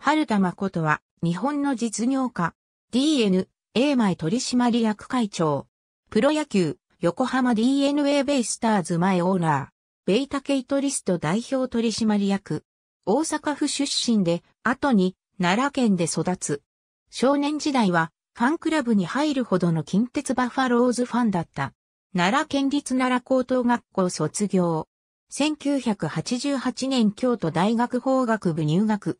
春田誠は、日本の実業家、DNA、前取締役会長、プロ野球、横浜 DNA ベイスターズ前オーナー、ベイタケイトリスト代表取締役、大阪府出身で、後に、奈良県で育つ。少年時代は、ファンクラブに入るほどの近鉄バファローズファンだった。奈良県立奈良高等学校卒業。1988年京都大学法学部入学。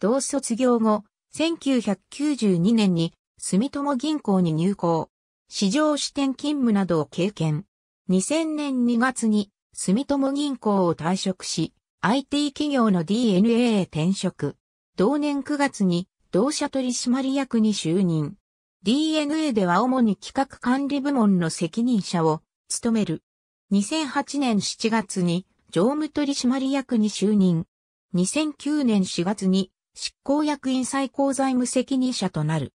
同卒業後、1992年に住友銀行に入行、市場支店勤務などを経験。2000年2月に住友銀行を退職し、IT 企業の DNA へ転職。同年9月に同社取締役に就任。DNA では主に企画管理部門の責任者を務める。2008年7月に常務取締役に就任。2009年4月に執行役員最高財務責任者となる。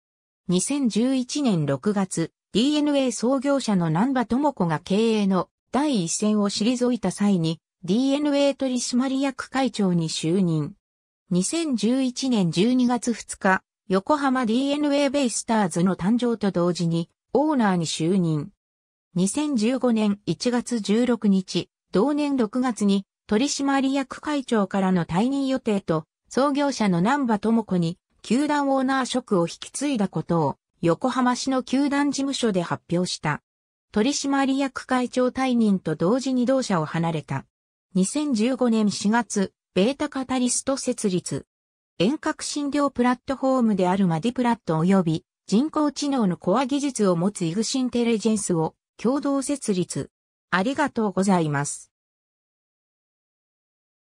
2011年6月、DNA 創業者の南波智子が経営の第一線を退いた際に DNA 取締役会長に就任。2011年12月2日、横浜 DNA ベイスターズの誕生と同時にオーナーに就任。2015年1月16日、同年6月に取締役会長からの退任予定と創業者の南波智子に、球団オーナー職を引き継いだことを、横浜市の球団事務所で発表した。取締役会長退任と同時に同社を離れた。2015年4月、ベータカタリスト設立。遠隔診療プラットフォームであるマディプラット及び人工知能のコア技術を持つイグシンテレジェンスを共同設立。ありがとうございます。